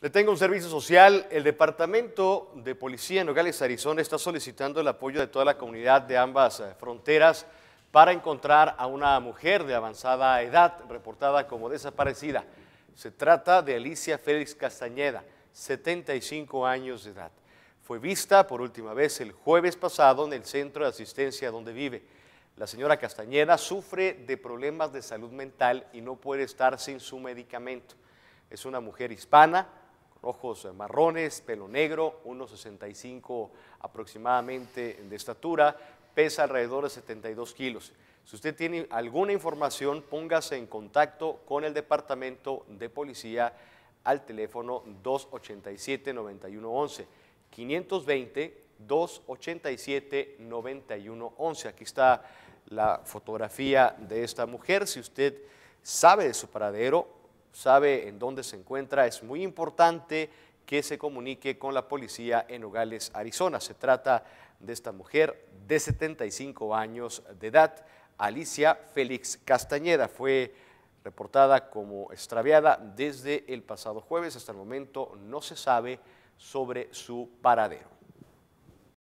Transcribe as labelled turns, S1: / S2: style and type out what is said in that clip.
S1: Le tengo un servicio social. El Departamento de Policía en Nogales, Arizona, está solicitando el apoyo de toda la comunidad de ambas eh, fronteras para encontrar a una mujer de avanzada edad reportada como desaparecida. Se trata de Alicia Félix Castañeda, 75 años de edad. Fue vista por última vez el jueves pasado en el centro de asistencia donde vive. La señora Castañeda sufre de problemas de salud mental y no puede estar sin su medicamento. Es una mujer hispana, ojos eh, marrones, pelo negro, 1,65 aproximadamente de estatura, pesa alrededor de 72 kilos. Si usted tiene alguna información, póngase en contacto con el Departamento de Policía al teléfono 287-9111, 520-287-9111. Aquí está la fotografía de esta mujer. Si usted sabe de su paradero, sabe en dónde se encuentra, es muy importante que se comunique con la policía en Nogales, Arizona. Se trata de esta mujer de 75 años de edad, Alicia Félix Castañeda. Fue reportada como extraviada desde el pasado jueves. Hasta el momento no se sabe sobre su paradero.